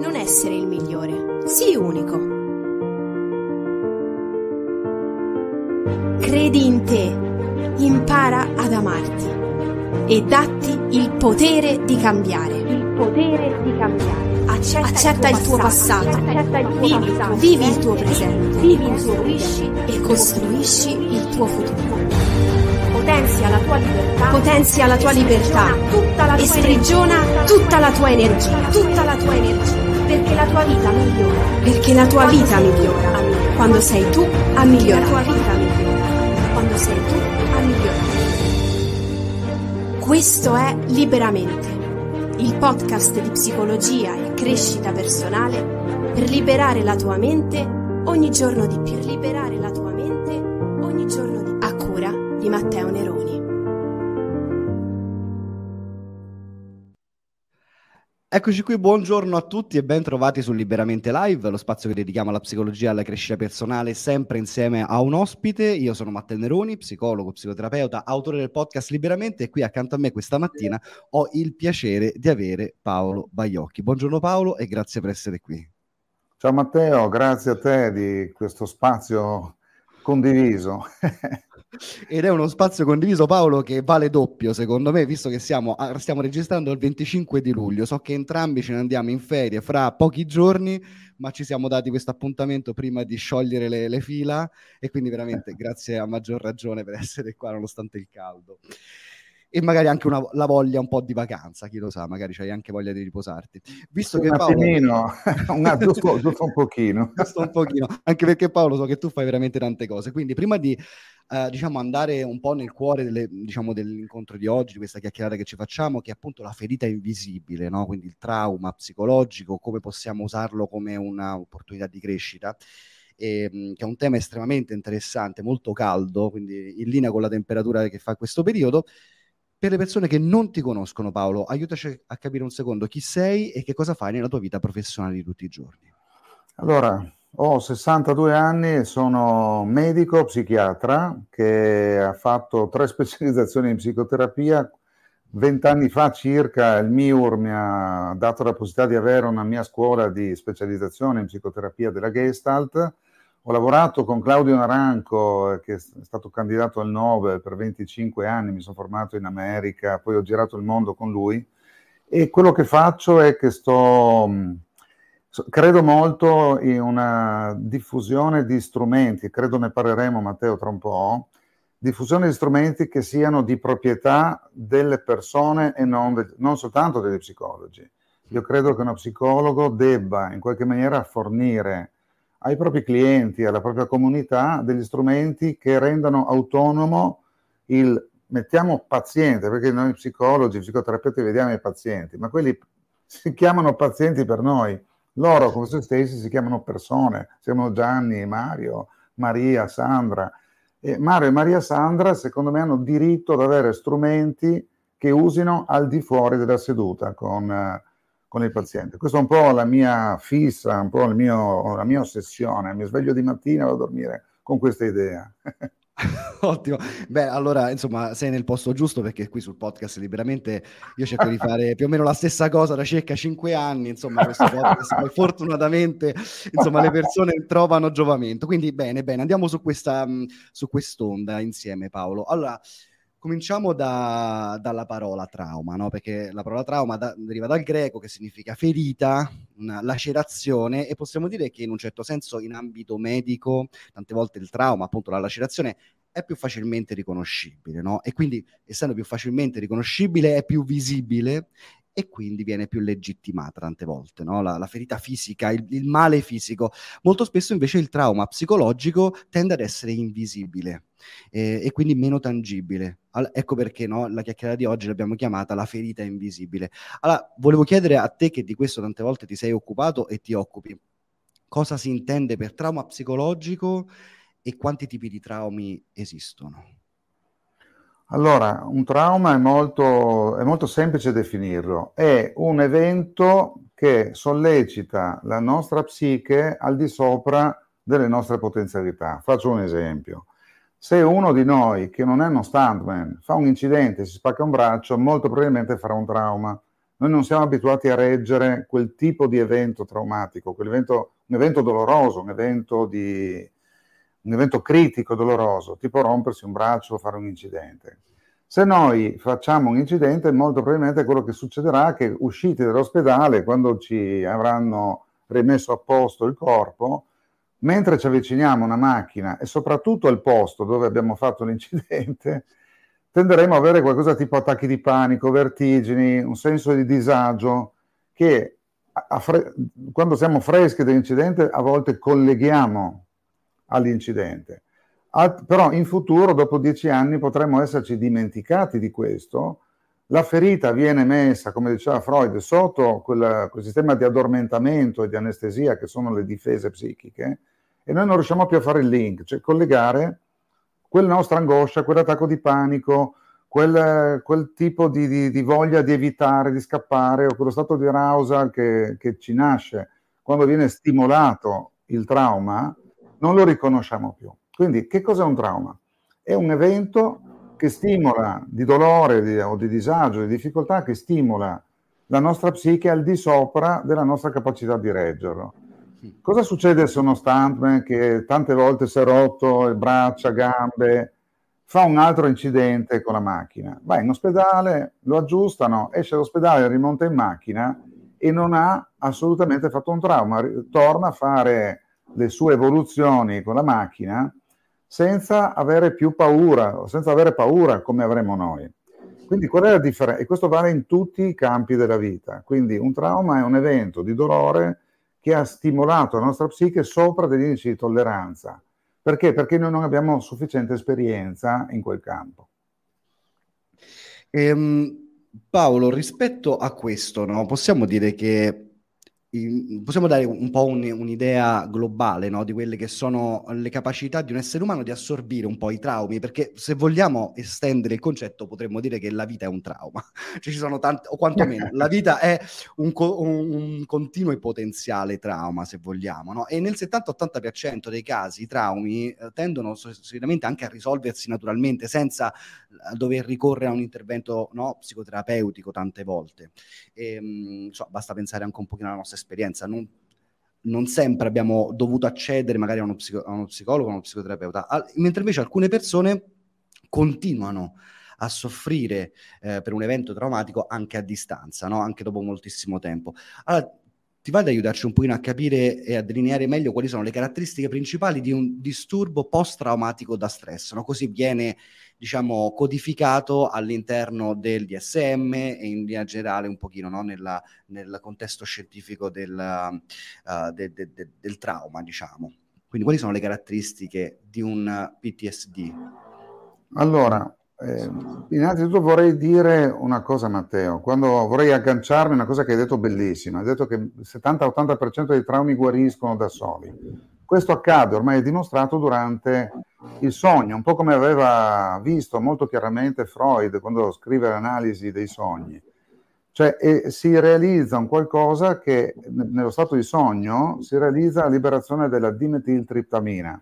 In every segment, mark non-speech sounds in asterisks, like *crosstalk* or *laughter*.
non essere il migliore, sii unico. Credi in te, impara ad amarti e datti il potere di cambiare. Il potere di cambiare. Accetta, accetta, il tuo passato, vivi, il tuo presente, vivi il tuo costruisci e costruisci il tuo futuro. Potenzia la tua libertà, potenzia la tua libertà e sprigiona tutta la tua energia, tutta la tua energia. Perché la tua vita migliora. Perché la tua vita migliora. Quando sei tu a migliorare. La tua vita migliora. Quando sei tu a migliorare. Questo è Liberamente, il podcast di psicologia e crescita personale per liberare la tua mente ogni giorno di più. liberare la Eccoci qui, buongiorno a tutti e ben trovati su Liberamente Live, lo spazio che dedichiamo alla psicologia e alla crescita personale, sempre insieme a un ospite. Io sono Matteo Neroni, psicologo, psicoterapeuta, autore del podcast Liberamente e qui accanto a me questa mattina ho il piacere di avere Paolo Baiocchi. Buongiorno Paolo e grazie per essere qui. Ciao Matteo, grazie a te di questo spazio condiviso. *laughs* Ed è uno spazio condiviso, Paolo, che vale doppio, secondo me, visto che siamo, stiamo registrando il 25 di luglio. So che entrambi ce ne andiamo in ferie fra pochi giorni, ma ci siamo dati questo appuntamento prima di sciogliere le, le fila e quindi veramente *laughs* grazie a maggior ragione per essere qua nonostante il caldo e magari anche una, la voglia un po' di vacanza, chi lo sa, magari c'hai anche voglia di riposarti. Visto un che Paolo... Attimino, *laughs* giusto, giusto un pochino. giusto un pochino, anche perché Paolo so che tu fai veramente tante cose, quindi prima di eh, diciamo andare un po' nel cuore delle, diciamo, dell'incontro di oggi, di questa chiacchierata che ci facciamo, che è appunto la ferita invisibile, no? quindi il trauma psicologico, come possiamo usarlo come un'opportunità di crescita. E, ehm, che è un tema estremamente interessante, molto caldo, quindi in linea con la temperatura che fa questo periodo per le persone che non ti conoscono, Paolo, aiutaci a capire un secondo chi sei e che cosa fai nella tua vita professionale di tutti i giorni. Allora, ho 62 anni e sono medico psichiatra che ha fatto tre *laughs* specializzazioni in psicoterapia. Vent'anni fa circa il MIUR mi ha dato la possibilità di avere una mia scuola di specializzazione in psicoterapia della Gestalt ho lavorato con Claudio Naranco, eh, che è stato candidato al Nobel per 25 anni, mi sono formato in America, poi ho girato il mondo con lui e quello che faccio è che sto, mm, credo molto in una diffusione di strumenti, credo ne parleremo Matteo tra un po', diffusione di strumenti che siano di proprietà delle persone e non, de, non soltanto degli psicologi. Io credo che uno psicologo debba in qualche maniera fornire ai propri clienti, alla propria comunità, degli strumenti che rendano autonomo il, mettiamo paziente, perché noi psicologi, psicoterapeuti vediamo i pazienti, ma quelli si chiamano pazienti per noi, loro con se stessi si chiamano persone, siamo Gianni, Mario, Maria, Sandra. E Mario e Maria Sandra secondo me hanno diritto ad avere strumenti che usino al di fuori della seduta, con eh, con il paziente. Questa è un po' la mia fissa, un po' mio, la mia ossessione. Mi sveglio di mattina e vado a dormire con questa idea. *laughs* Ottimo, beh allora insomma sei nel posto giusto perché qui sul podcast liberamente io cerco di fare più o meno la stessa cosa da circa cinque anni, insomma questo podcast poi fortunatamente insomma le persone trovano giovamento, quindi bene bene andiamo su, questa, su quest'onda insieme Paolo. Allora Cominciamo da, dalla parola trauma, no? perché la parola trauma da, deriva dal greco che significa ferita, una lacerazione e possiamo dire che in un certo senso in ambito medico tante volte il trauma, appunto la lacerazione, è più facilmente riconoscibile no? e quindi essendo più facilmente riconoscibile è più visibile e quindi viene più legittimata tante volte, no? la, la, ferita fisica, il, il male fisico. Molto spesso invece il trauma psicologico tende ad essere invisibile. Eh, e quindi meno tangibile. All- ecco perché no, la chiacchierata di oggi l'abbiamo chiamata la ferita invisibile. Allora, volevo chiedere a te che di questo tante volte ti sei occupato e ti occupi, cosa si intende per trauma psicologico e quanti tipi di traumi esistono? Allora, un trauma è molto, è molto semplice definirlo, è un evento che sollecita la nostra psiche al di sopra delle nostre potenzialità. Faccio un esempio. Se uno di noi che non è uno stuntman fa un incidente, si spacca un braccio, molto probabilmente farà un trauma. Noi non siamo abituati a reggere quel tipo di evento traumatico, un evento doloroso, un evento di, un evento critico, doloroso, tipo rompersi un braccio o fare un incidente. Se noi facciamo un incidente, molto probabilmente quello che succederà è che usciti dall'ospedale, quando ci avranno rimesso a posto il corpo, mentre ci avviciniamo a una macchina e soprattutto al posto dove abbiamo fatto l'incidente, tenderemo a avere qualcosa tipo attacchi di panico, vertigini, un senso di disagio che fre- quando siamo freschi dell'incidente a volte colleghiamo all'incidente. At- però in futuro, dopo dieci anni, potremmo esserci dimenticati di questo. La ferita viene messa, come diceva Freud, sotto quel, quel sistema di addormentamento e di anestesia che sono le difese psichiche e noi non riusciamo più a fare il link, cioè collegare quella nostra angoscia, quell'attacco di panico, quel, quel tipo di, di, di, voglia di evitare, di scappare o quello stato di arousal che, che ci nasce quando viene stimolato il trauma non lo riconosciamo più. Quindi che cos'è un trauma? È un evento che stimola di dolore di, o di disagio, di difficoltà, che stimola la nostra psiche al di sopra della nostra capacità di reggerlo. Cosa succede se uno stuntman che tante volte si è rotto braccia, gambe, fa un altro incidente con la macchina? Va in ospedale, lo aggiustano, esce dall'ospedale, rimonta in macchina e non ha assolutamente fatto un trauma, torna a fare le sue evoluzioni con la macchina senza avere più paura, senza avere paura come avremo noi. Quindi qual è la differenza? E questo vale in tutti i campi della vita. Quindi un trauma è un evento di dolore che ha stimolato la nostra psiche sopra degli indici di tolleranza. Perché? Perché noi non abbiamo sufficiente esperienza in quel campo. Ehm, Paolo, rispetto a questo, no, possiamo dire che possiamo dare un po' un, un'idea globale no? di quelle che sono le capacità di un essere umano di assorbire un po' i traumi, perché se vogliamo estendere il concetto potremmo dire che la vita è un trauma, *laughs* cioè ci sono tanti, o quantomeno la vita è un, co- un continuo e potenziale trauma se vogliamo, no? e nel 70-80% dei casi i traumi eh, tendono solitamente anche a risolversi naturalmente senza eh, dover ricorrere a un intervento no, psicoterapeutico tante volte. E, ehm, mh, basta pensare anche un pochino alla nostra esperienza, non, non sempre abbiamo dovuto accedere magari a uno, psico, a uno psicologo, a uno psicoterapeuta, Al, mentre invece alcune persone continuano a soffrire eh, per un evento traumatico anche a distanza, no? anche dopo moltissimo tempo. Allora, ti va ad aiutarci un pochino a capire e a delineare meglio quali sono le caratteristiche principali di un disturbo post-traumatico da stress, no? così viene diciamo, codificato all'interno del DSM e in linea generale un pochino no? Nella, nel contesto scientifico del, uh, de, de, de, del trauma, diciamo. Quindi quali sono le caratteristiche di un PTSD? Allora, eh, innanzitutto vorrei dire una cosa Matteo, quando vorrei agganciarmi a una cosa che hai detto bellissima, hai detto che il 70-80% dei traumi guariscono da soli. Questo accade, ormai è dimostrato, durante il sogno, un po' come aveva visto molto chiaramente Freud quando scrive l'analisi dei sogni. Cioè si realizza un qualcosa che nello stato di sogno si realizza la liberazione della dimetiltriptamina,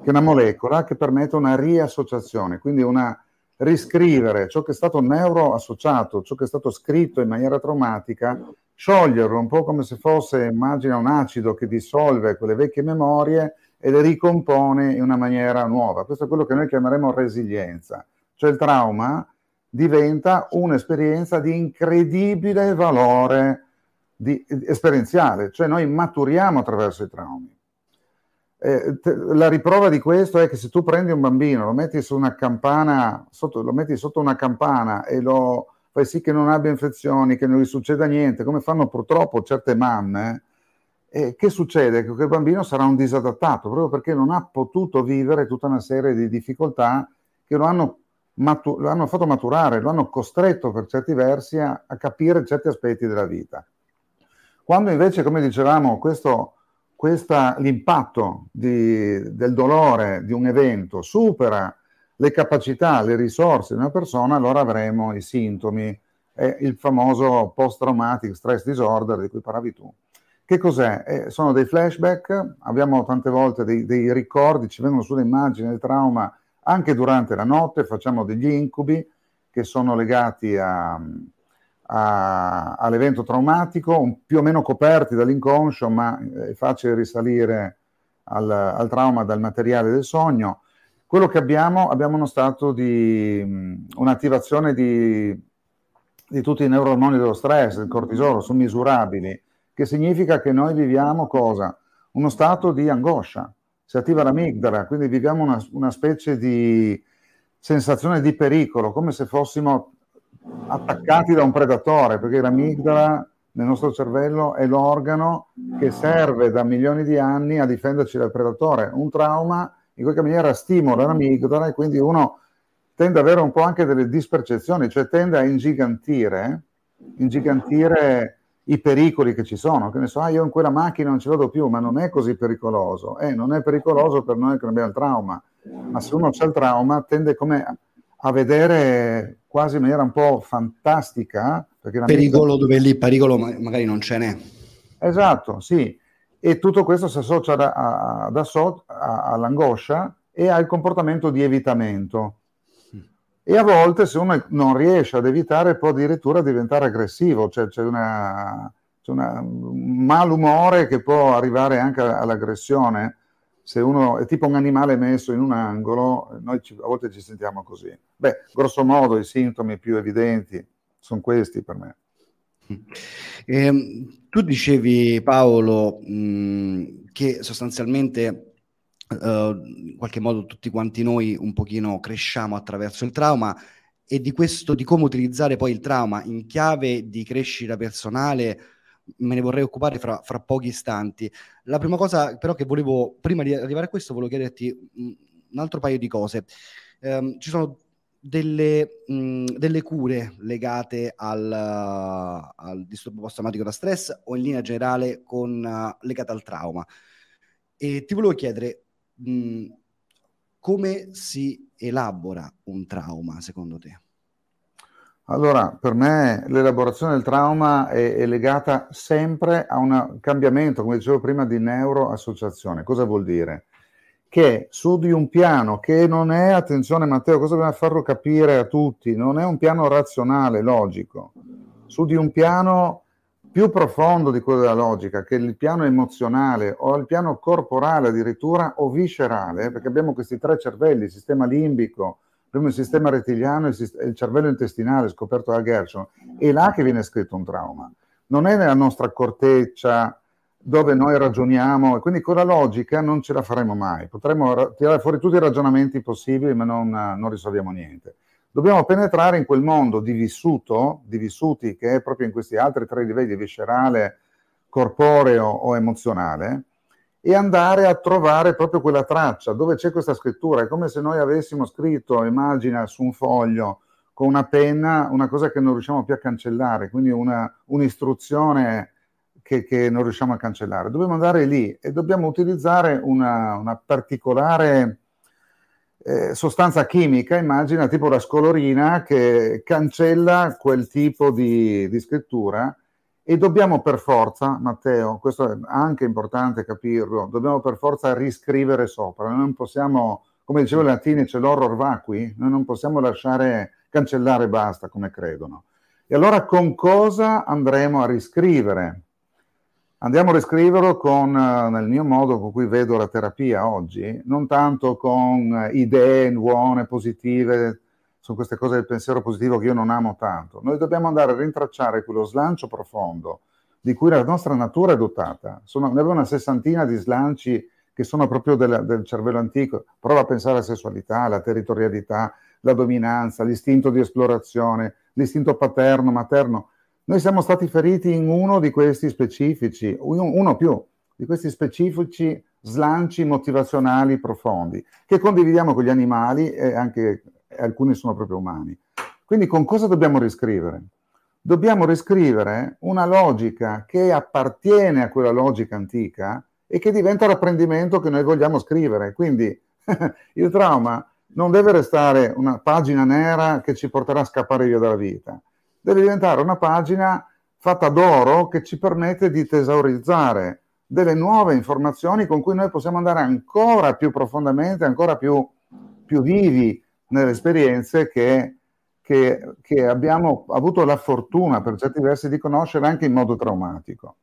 che è una molecola che permette una riassociazione, quindi una riscrivere ciò che è stato neuroassociato, ciò che è stato scritto in maniera traumatica, scioglierlo un po' come se fosse, immagina, un acido che dissolve quelle vecchie memorie e le ricompone in una maniera nuova. Questo è quello che noi chiameremo resilienza, cioè il trauma diventa un'esperienza di incredibile valore di, esperienziale, cioè noi maturiamo attraverso i traumi. Eh, te, la riprova di questo è che se tu prendi un bambino, lo metti su una campana, sotto, lo metti sotto una campana e lo fai sì che non abbia infezioni, che non gli succeda niente, come fanno purtroppo certe mamme, eh, eh, che succede? Che quel bambino sarà un disadattato proprio perché non ha potuto vivere tutta una serie di difficoltà che lo hanno, matu- lo hanno fatto maturare, lo hanno costretto per certi versi a, a capire certi aspetti della vita. Quando invece, come dicevamo, questo questa, l'impatto di, del dolore di un evento supera le capacità, le risorse di una persona, allora avremo i sintomi, è il famoso post-traumatic stress disorder di cui parlavi tu. Che cos'è? Eh, sono dei flashback, abbiamo tante volte dei, dei ricordi, ci vengono sulle immagini del trauma anche durante la notte, facciamo degli incubi che sono legati a, a, all'evento traumatico, più o meno coperti dall'inconscio, ma eh, è facile risalire al, al trauma dal materiale del sogno. Quello che abbiamo, abbiamo uno stato di mh, un'attivazione di, di tutti i neuroormoni dello stress, del cortisolo, sono misurabili, che significa che noi viviamo cosa? Uno stato di angoscia, si attiva l'amigdala, quindi viviamo una, una specie di sensazione di pericolo, come se fossimo attaccati da un predatore, perché l'amigdala nel nostro cervello è l'organo che serve da milioni di anni a difenderci dal predatore. Un trauma in qualche maniera stimola l'amigdala e quindi uno tende ad avere un po' anche delle dispercezioni, cioè tende a ingigantire, ingigantire i pericoli che ci sono, che ne so, ah, io in quella macchina non ci vado più, ma non è così pericoloso, eh, non è pericoloso per noi che non abbiamo il trauma, ma se uno c'è il trauma tende come a vedere quasi in maniera un po' fantastica. Perché Pericolo dove lì pericolo magari non ce n'è. Esatto, sì. E tutto questo si associa da, a, ad assoc- a, all'angoscia e al comportamento di evitamento. E a volte se uno non riesce ad evitare può addirittura diventare aggressivo, cioè c'è, una, c'è una, un malumore che può arrivare anche all'aggressione se uno è tipo un animale messo in un angolo, noi ci, a volte ci sentiamo così. Beh, grosso modo i sintomi più evidenti sono questi per me. Eh, tu dicevi Paolo mh, mm, che sostanzialmente Uh, in qualche modo tutti quanti noi un pochino cresciamo attraverso il trauma e di questo, di come utilizzare poi il trauma in chiave di crescita personale me ne vorrei occupare fra, fra, pochi istanti. La prima cosa però che volevo, prima di arrivare a questo, volevo chiederti un altro paio di cose. Um, ci sono delle, mh, mm, delle, cure legate al, uh, al disturbo post-traumatico da stress o in linea generale con, uh, legate al trauma. E ti volevo chiedere mh, mm, come si elabora un trauma secondo te? Allora, per me l'elaborazione del trauma è, è legata sempre a un cambiamento, come dicevo prima, di neuroassociazione. Cosa vuol dire? Che su di un piano che non è, attenzione Matteo, cosa dobbiamo farlo capire a tutti? Non è un piano razionale, logico, su di un piano più profondo di quello della logica, che è il piano emozionale o il piano corporale addirittura o viscerale, perché abbiamo questi tre cervelli, il sistema limbico, Abbiamo il sistema rettiliano e il, cervello intestinale scoperto da Gerson. È là che viene scritto un trauma. Non è nella nostra corteccia dove noi ragioniamo e quindi con la logica non ce la faremo mai. Potremmo tirare fuori tutti i ragionamenti possibili ma non, non risolviamo niente. Dobbiamo penetrare in quel mondo di vissuto, di vissuti che è proprio in questi altri tre livelli viscerale, corporeo o emozionale, e andare a trovare proprio quella traccia dove c'è questa scrittura. È come se noi avessimo scritto, immagina, su un foglio con una penna una cosa che non riusciamo più a cancellare, quindi una, un'istruzione che, che, non riusciamo a cancellare. Dobbiamo andare lì e dobbiamo utilizzare una, una particolare eh, sostanza chimica, immagina tipo la scolorina, che cancella quel tipo di, di scrittura e dobbiamo per forza, Matteo, questo è anche importante capirlo, dobbiamo per forza riscrivere sopra, noi non possiamo, come dicevo Latini, c'è l'horror vacui, noi non possiamo lasciare cancellare e basta come credono. E allora con cosa andremo a riscrivere? Andiamo a riscriverlo con, eh, nel mio modo con cui vedo la terapia oggi, non tanto con eh, idee buone, positive, sono queste cose del pensiero positivo che io non amo tanto. Noi dobbiamo andare a rintracciare quello slancio profondo di cui la nostra natura è dotata. Sono, ne abbiamo una sessantina di slanci che sono proprio del, del cervello antico. Prova a pensare alla sessualità, alla territorialità, la dominanza, l'istinto di esplorazione, l'istinto paterno, materno. Noi siamo stati feriti in uno di questi specifici, uno più di questi specifici slanci motivazionali profondi che condividiamo con gli animali e anche alcuni sono proprio umani. Quindi con cosa dobbiamo riscrivere? Dobbiamo riscrivere una logica che appartiene a quella logica antica e che diventa l'apprendimento che noi vogliamo scrivere. Quindi *laughs* il trauma non deve restare una pagina nera che ci porterà a scappare via dalla vita, deve diventare una pagina fatta d'oro che ci permette di tesaurizzare delle nuove informazioni con cui noi possiamo andare ancora più profondamente, ancora più, più vivi nelle esperienze che, che, che, abbiamo avuto la fortuna per certi versi di conoscere anche in modo traumatico.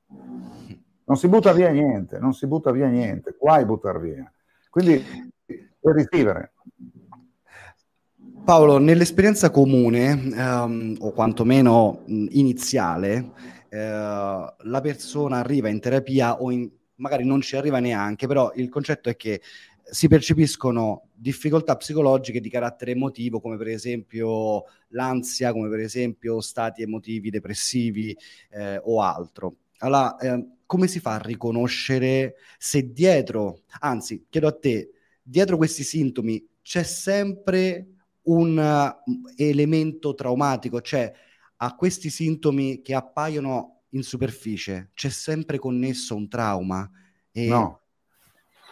Non si butta via niente, non si butta via niente, guai buttar via. Quindi per ricevere. Paolo, nell'esperienza comune, ehm, o quantomeno iniziale, eh, la persona arriva in terapia o in magari non ci arriva neanche, però il concetto è che si percepiscono difficoltà psicologiche di carattere emotivo, come per esempio l'ansia, come per esempio stati emotivi depressivi eh, o altro. Allora, eh, come si fa a riconoscere se dietro, anzi, chiedo a te, dietro questi sintomi c'è sempre un mm, elemento traumatico, cioè a questi sintomi che appaiono in superficie c'è sempre connesso un trauma? E... No.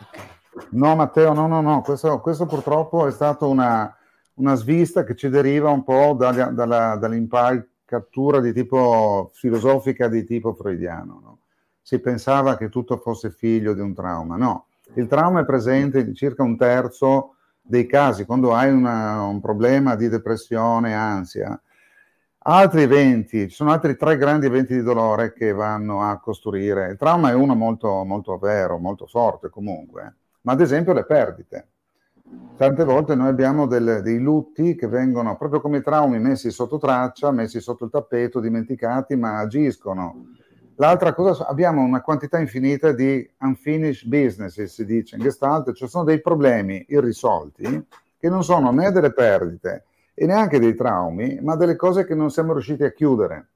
Okay. No, Matteo, no, no, no, questo, questo purtroppo è stata una, una, svista che ci deriva un po' dalla, dalla, dall'impalcatura di tipo filosofica, di tipo freudiano. No? Si pensava che tutto fosse figlio di un trauma. No, il trauma è presente in circa un terzo dei casi, quando hai una, un problema di depressione, ansia. Altri eventi, ci sono altri tre grandi eventi di dolore che vanno a costruire. Il trauma è uno molto, molto vero, molto forte comunque ma ad esempio le perdite. Tante volte noi abbiamo delle, dei lutti che vengono proprio come i traumi messi sotto traccia, messi sotto il tappeto, dimenticati, ma agiscono. L'altra cosa, abbiamo una quantità infinita di unfinished business, si dice in gestalt, cioè sono dei problemi irrisolti che non sono né delle perdite e neanche dei traumi, ma delle cose che non siamo riusciti a chiudere.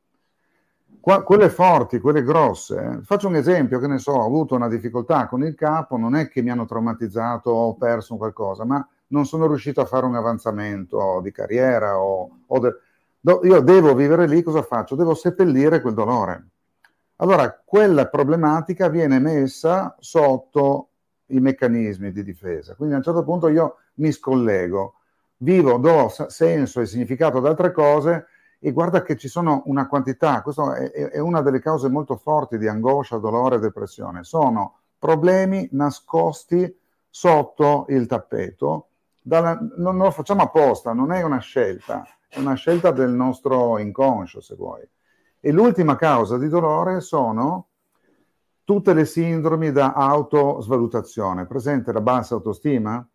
Qua, quelle forti, quelle grosse, eh. faccio un esempio, che ne so, ho avuto una difficoltà con il capo, non è che mi hanno traumatizzato o ho perso qualcosa, ma non sono riuscito a fare un avanzamento di carriera o, o de- do- io devo vivere lì, cosa faccio? Devo seppellire quel dolore. Allora, quella problematica viene messa sotto i meccanismi di difesa. Quindi a un certo punto io mi scollego, vivo, do senso e significato ad altre cose e guarda che ci sono una quantità, questa è, è, una delle cause molto forti di angoscia, dolore e depressione, sono problemi nascosti sotto il tappeto, dalla, non lo facciamo apposta, non è una scelta, è una scelta del nostro inconscio se vuoi. E l'ultima causa di dolore sono tutte le sindromi da autosvalutazione, presente la bassa autostima,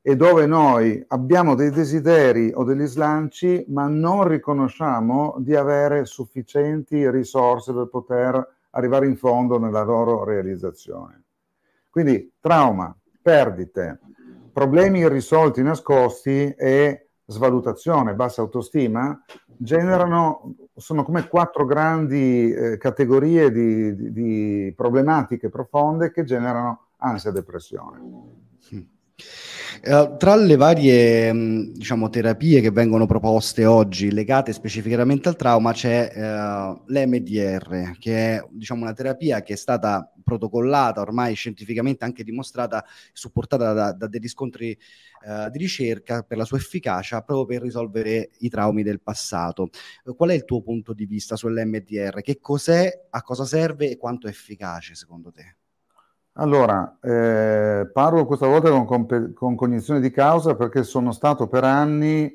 e dove noi abbiamo dei desideri o degli slanci, ma non riconosciamo di avere sufficienti risorse per poter arrivare in fondo nella loro realizzazione. Quindi trauma, perdite, problemi irrisolti, nascosti e svalutazione, bassa autostima, generano, sono come quattro grandi eh, categorie di, di, di, problematiche profonde che generano ansia e depressione. Sì. Eh, tra le varie mm, diciamo, terapie che vengono proposte oggi legate specificamente al trauma c'è uh, eh, l'MDR, che è diciamo, una terapia che è stata protocollata, ormai scientificamente anche dimostrata, supportata da, da degli scontri uh, di ricerca per la sua efficacia proprio per risolvere i traumi del passato. Qual è il tuo punto di vista sull'MDR? Che cos'è, a cosa serve e quanto è efficace secondo te? Allora, eh, parlo questa volta con, con, cognizione di causa perché sono stato per anni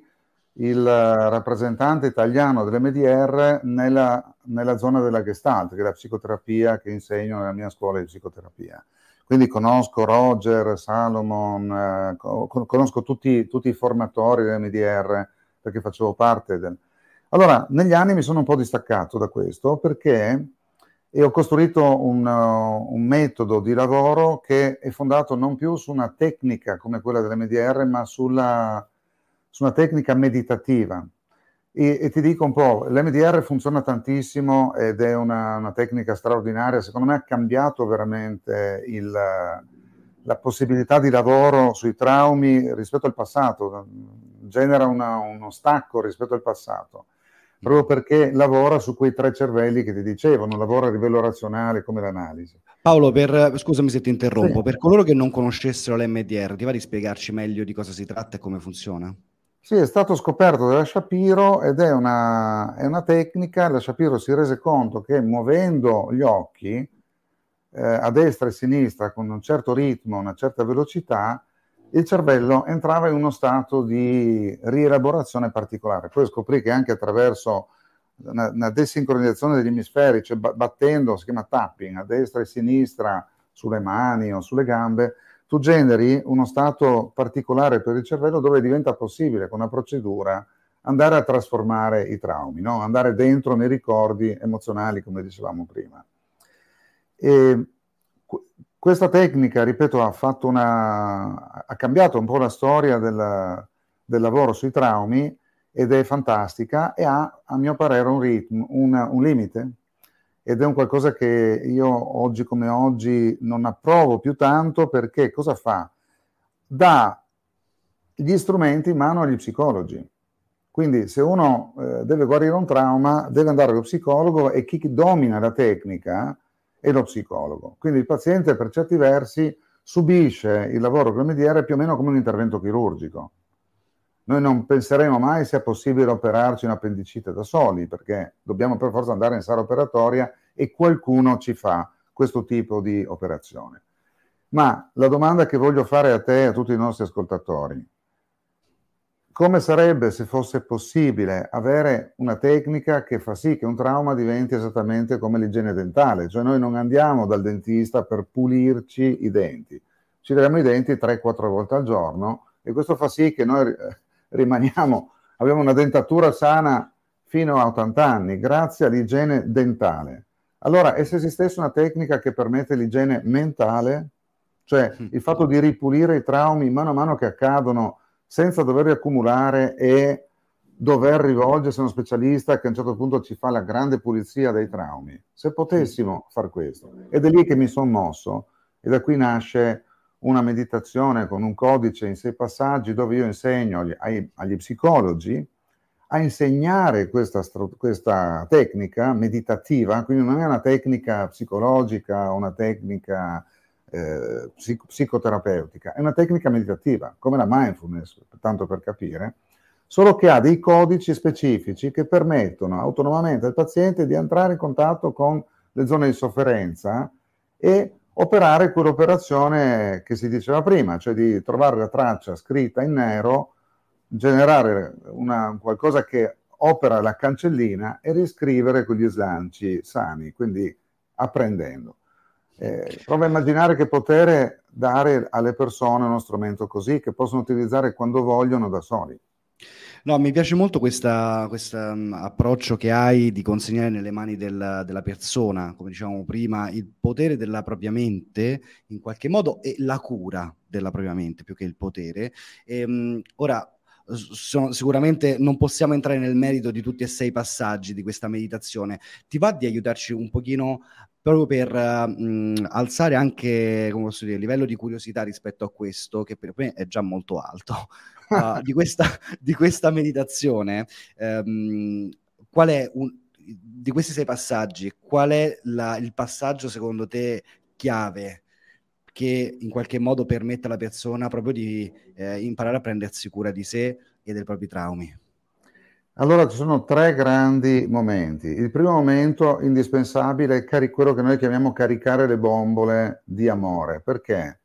il rappresentante italiano dell'MDR nella, nella zona della Gestalt, che è la psicoterapia che insegno nella mia scuola di psicoterapia. Quindi conosco Roger, Salomon, eh, conosco tutti, tutti, i formatori dell'MDR perché facevo parte del... Allora, negli anni mi sono un po' distaccato da questo perché e ho costruito un, uh, un, metodo di lavoro che è fondato non più su una tecnica come quella dell'MDR, ma sulla, su una tecnica meditativa. E, e, ti dico un po', l'MDR funziona tantissimo ed è una, una tecnica straordinaria, secondo me ha cambiato veramente il, la possibilità di lavoro sui traumi rispetto al passato, genera una, uno stacco rispetto al passato proprio perché lavora su quei tre cervelli che ti dicevano, lavora a livello razionale come l'analisi. Paolo, per, scusami se ti interrompo, sì. per coloro che non conoscessero l'MDR, ti va di spiegarci meglio di cosa si tratta e come funziona? Sì, è stato scoperto dalla Shapiro ed è una, è una tecnica, la Shapiro si rese conto che muovendo gli occhi eh, a destra e a sinistra con un certo ritmo, una certa velocità, il cervello entrava in uno stato di rielaborazione particolare. Poi scoprì che anche attraverso una, una desincronizzazione degli emisferi, cioè battendo, si chiama tapping, a destra e a sinistra, sulle mani o sulle gambe, tu generi uno stato particolare per il cervello dove diventa possibile con una procedura andare a trasformare i traumi, no? andare dentro nei ricordi emozionali, come dicevamo prima. E questa tecnica, ripeto, ha, una, ha cambiato un po' la storia del, del, lavoro sui traumi ed è fantastica e ha, a mio parere, un ritmo, una, un limite ed è un qualcosa che io oggi come oggi non approvo più tanto perché cosa fa? Dà gli strumenti in mano agli psicologi. Quindi se uno eh, deve guarire un trauma, deve andare allo psicologo e chi domina la tecnica e lo psicologo. Quindi il paziente per certi versi subisce il lavoro clomidere più o meno come un intervento chirurgico. Noi non penseremo mai sia possibile operarci un appendicite da soli, perché dobbiamo per forza andare in sala operatoria e qualcuno ci fa questo tipo di operazione. Ma la domanda che voglio fare a te e a tutti i nostri ascoltatori, come sarebbe se fosse possibile avere una tecnica che fa sì che un trauma diventi esattamente come l'igiene dentale, cioè noi non andiamo dal dentista per pulirci i denti, ci leviamo i denti 3-4 volte al giorno e questo fa sì che noi eh, rimaniamo, abbiamo una dentatura sana fino a 80 anni grazie all'igiene dentale. Allora, e se esistesse una tecnica che permette l'igiene mentale, cioè hm. il fatto di ripulire i traumi mano a mano che accadono, senza dover riaccumulare e dover rivolgersi a uno specialista che a un certo punto ci fa la grande pulizia dei traumi. Se potessimo far questo. Ed è lì che mi sono mosso e da qui nasce una meditazione con un codice in sei passaggi dove io insegno agli, ai, agli psicologi a insegnare questa, questa, tecnica meditativa, quindi non è una tecnica psicologica, una tecnica eh, psicoterapeutica, è una tecnica meditativa, come la mindfulness, tanto per capire, solo che ha dei codici specifici che permettono autonomamente al paziente di entrare in contatto con le zone di sofferenza e operare quell'operazione che si diceva prima, cioè di trovare la traccia scritta in nero, generare una, qualcosa che opera la cancellina e riscrivere con gli slanci sani, quindi apprendendo. Eh, prova a immaginare che potere dare alle persone uno strumento così che possono utilizzare quando vogliono da soli. No, mi piace molto questo mm, approccio che hai di consegnare nelle mani del, della persona, come dicevamo prima, il potere della propria mente in qualche modo e la cura della propria mente più che il potere. E, ehm, mh, ora, sono, sicuramente non possiamo entrare nel merito di tutti e sei i passaggi di questa meditazione. Ti va di aiutarci un pochino proprio per uh, alzare anche come posso dire, il livello di curiosità rispetto a questo, che per me è già molto alto, uh, *laughs* di, questa, di, questa, meditazione. Um, qual è un, di questi sei passaggi, qual è la, il passaggio secondo te chiave che in qualche modo permette alla persona proprio di eh, imparare a prendersi cura di sé e dei propri traumi? Allora ci sono tre grandi momenti. Il primo momento indispensabile è cari- quello che noi chiamiamo caricare le bombole di amore, perché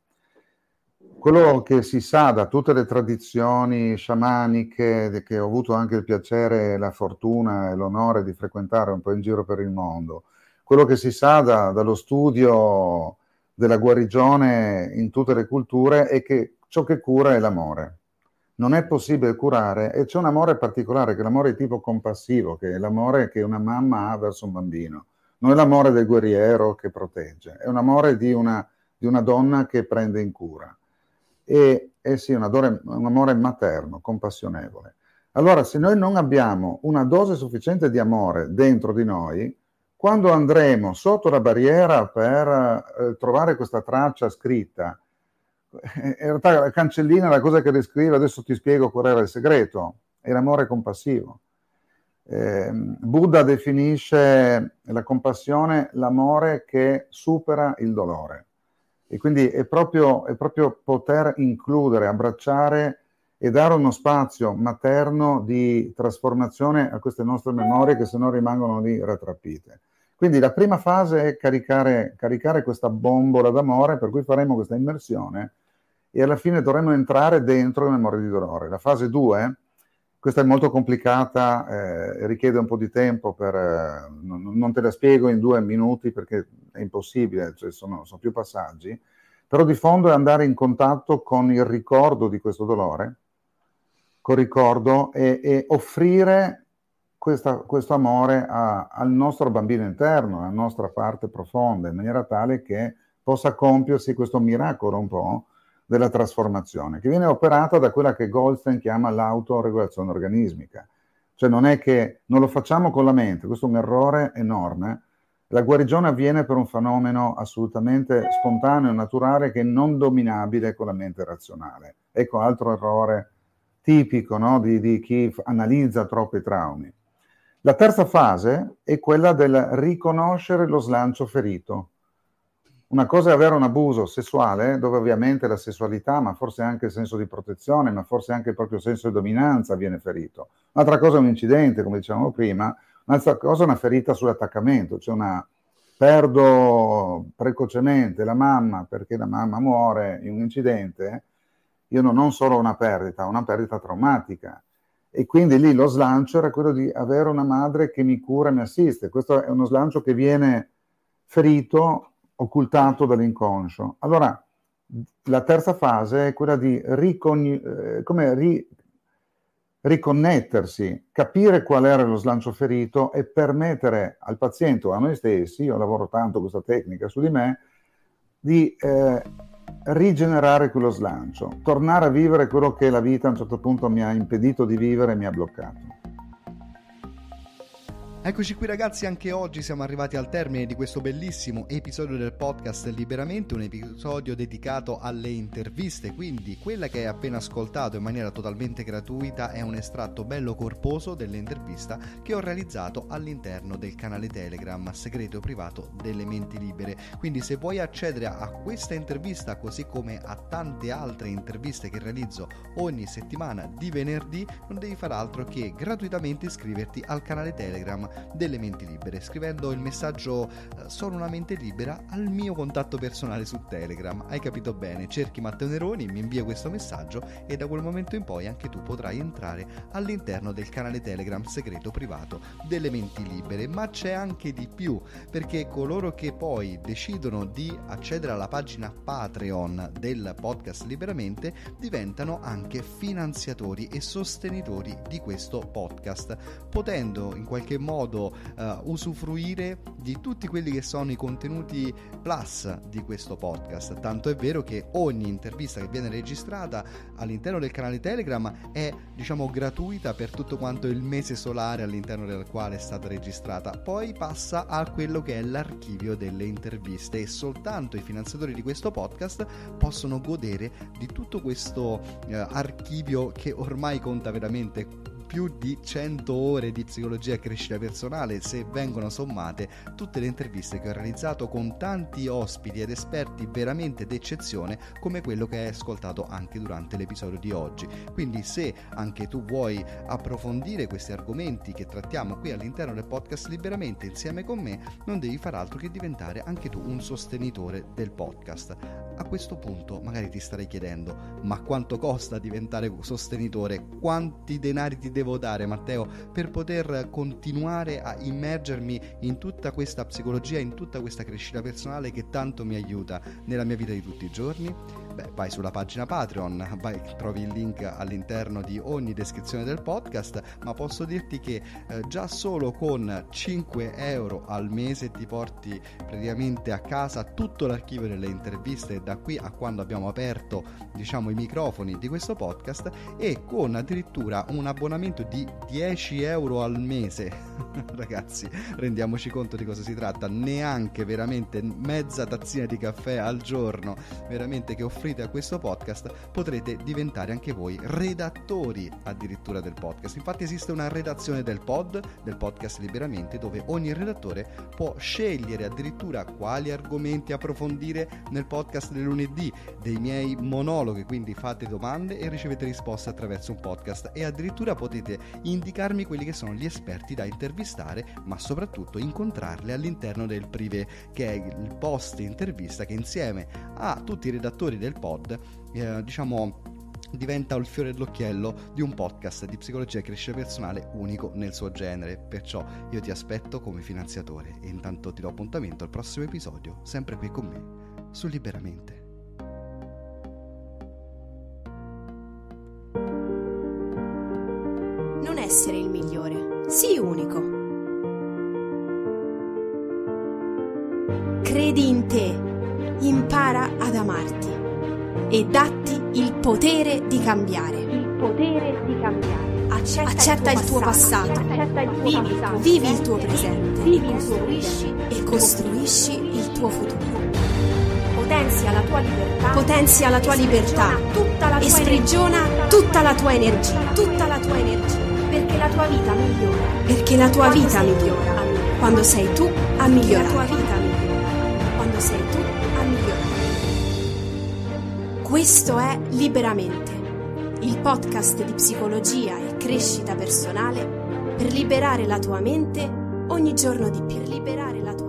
quello che si sa da tutte le tradizioni sciamaniche che ho avuto anche il piacere, la fortuna e l'onore di frequentare un po' in giro per il mondo, quello che si sa da, dallo studio della guarigione in tutte le culture è che ciò che cura è l'amore non è possibile curare e c'è un amore particolare, che è l'amore di tipo compassivo, che è l'amore che una mamma ha verso un bambino. Non è l'amore del guerriero che protegge, è un amore di una, di una donna che prende in cura. E eh sì, un, adore, un amore materno, compassionevole. Allora, se noi non abbiamo una dose sufficiente di amore dentro di noi, quando andremo sotto la barriera per eh, trovare questa traccia scritta, *laughs* in realtà Cancellina la cosa che descrive, adesso ti spiego qual era il segreto, è l'amore compassivo. Eh, Buddha definisce la compassione l'amore che supera il dolore e quindi è proprio, è proprio poter includere, abbracciare e dare uno spazio materno di trasformazione a queste nostre memorie che se no rimangono lì rattrappite. Quindi la prima fase è caricare, caricare questa bombola d'amore per cui faremo questa immersione e alla fine dovremo entrare dentro le memorie di dolore. La fase 2, questa è molto complicata, eh, richiede un po' di tempo, per, eh, non, non, te la spiego in due minuti perché è impossibile, cioè sono, sono più passaggi, però di fondo è andare in contatto con il ricordo di questo dolore, col ricordo e, e offrire questa, questo amore a, al nostro bambino interno, alla nostra parte profonda, in maniera tale che possa compiersi questo miracolo un po' della trasformazione, che viene operata da quella che Goldstein chiama l'autoregolazione organismica. Cioè non è che non lo facciamo con la mente, questo è un errore enorme. La guarigione avviene per un fenomeno assolutamente spontaneo, naturale, che è non dominabile con la mente razionale. Ecco altro errore tipico no, di, di chi analizza troppi traumi la terza fase è quella del riconoscere lo slancio ferito. Una cosa è avere un abuso sessuale, eh, dove ovviamente la sessualità, ma forse anche il senso di protezione, ma forse anche il proprio senso di dominanza viene ferito. Un'altra cosa è un incidente, come dicevamo prima, un'altra cosa è una ferita sull'attaccamento, cioè una perdo precocemente la mamma perché la mamma muore in un incidente, io non ho solo una perdita, ho una perdita traumatica e quindi lì lo slancio era quello di avere una madre che mi cura e mi assiste. Questo è uno slancio che viene ferito, occultato dall'inconscio. Allora, la terza fase è quella di ricon- eh, ri- riconnettersi, capire qual era lo slancio ferito e permettere al paziente o a noi stessi, io lavoro tanto questa tecnica su di me, di... Eh, rigenerare quello slancio, tornare a vivere quello che la vita a un certo punto mi ha impedito di vivere e mi ha bloccato. Eccoci qui ragazzi, anche oggi siamo arrivati al termine di questo bellissimo episodio del podcast Liberamente, un episodio dedicato alle interviste, quindi quella che hai appena ascoltato in maniera totalmente gratuita è un estratto bello corposo dell'intervista che ho realizzato all'interno del canale Telegram segreto privato delle menti libere. Quindi se vuoi accedere a questa intervista così come a tante altre interviste che realizzo ogni settimana di venerdì, non devi far altro che gratuitamente iscriverti al canale Telegram delle menti libere scrivendo il messaggio eh, sono una mente libera al mio contatto personale su Telegram. Hai capito bene, cerchi Matteo Neroni, mi invia questo messaggio e da quel momento in poi anche tu potrai entrare all'interno del canale Telegram segreto privato delle menti libere, ma c'è anche di più perché coloro che poi decidono di accedere alla pagina Patreon del podcast liberamente diventano anche finanziatori e sostenitori di questo podcast, potendo in qualche modo modo eh, usufruire di tutti quelli che sono i contenuti plus di questo podcast. Tanto è vero che ogni intervista che viene registrata all'interno del canale Telegram è diciamo gratuita per tutto quanto il mese solare all'interno del quale è stata registrata. Poi passa a quello che è l'archivio delle interviste e soltanto i finanziatori di questo podcast possono godere di tutto questo eh, archivio che ormai conta veramente più di 100 ore di psicologia e crescita personale se vengono sommate tutte le interviste che ho realizzato con tanti ospiti ed esperti veramente d'eccezione come quello che hai ascoltato anche durante l'episodio di oggi. Quindi se anche tu vuoi approfondire questi argomenti che trattiamo qui all'interno del podcast liberamente insieme con me, non devi far altro che diventare anche tu un sostenitore del podcast. A questo punto magari ti starei chiedendo, ma quanto costa diventare sostenitore? Quanti denari ti devi devo dare, Matteo, per poter continuare a immergermi in tutta questa psicologia, in tutta questa crescita personale che tanto mi aiuta nella mia vita di tutti i giorni? Beh, vai sulla pagina Patreon, vai, trovi il link all'interno di ogni descrizione del podcast, ma posso dirti che eh, già solo con 5 euro al mese ti porti praticamente a casa tutto l'archivio delle interviste da qui a quando abbiamo aperto diciamo i microfoni di questo podcast e con addirittura un abbonamento abbonamento di 10 euro al mese. *laughs* Ragazzi, rendiamoci conto di cosa si tratta. Neanche veramente mezza tazzina di caffè al giorno, veramente che offrite a questo podcast, potrete diventare anche voi redattori addirittura del podcast. Infatti esiste una redazione del pod, del podcast liberamente, dove ogni redattore può scegliere addirittura quali argomenti approfondire nel podcast del lunedì, dei miei monologhi, quindi fate domande e ricevete risposte attraverso un podcast e addirittura potete potete indicarmi quelli che sono gli esperti da intervistare, ma soprattutto incontrarle all'interno del privé, che è il post intervista che insieme a tutti i redattori del pod, eh, diciamo diventa il fiore dell'occhiello di un podcast di psicologia e crescita personale unico nel suo genere. Perciò io ti aspetto come finanziatore e intanto ti do appuntamento al prossimo episodio, sempre qui con me, su Liberamente essere il migliore. Sii unico. Credi in te, impara ad amarti e datti il potere di cambiare. Il potere di cambiare. Accetta, accetta, il tuo passato, vivi, il tuo presente, e costruisci il tuo futuro. Potenzia la tua libertà, potenzia la tua libertà, tutta la tua esprigiona tutta la tua energia, tutta la tua energia. Perché la tua vita migliora. Perché la tua Quando vita migliora. Quando sei tu a migliorare. La tua vita migliora. Quando sei tu a migliorare. Questo è Liberamente, il podcast di psicologia e crescita personale per liberare la tua mente ogni giorno di più. liberare la tua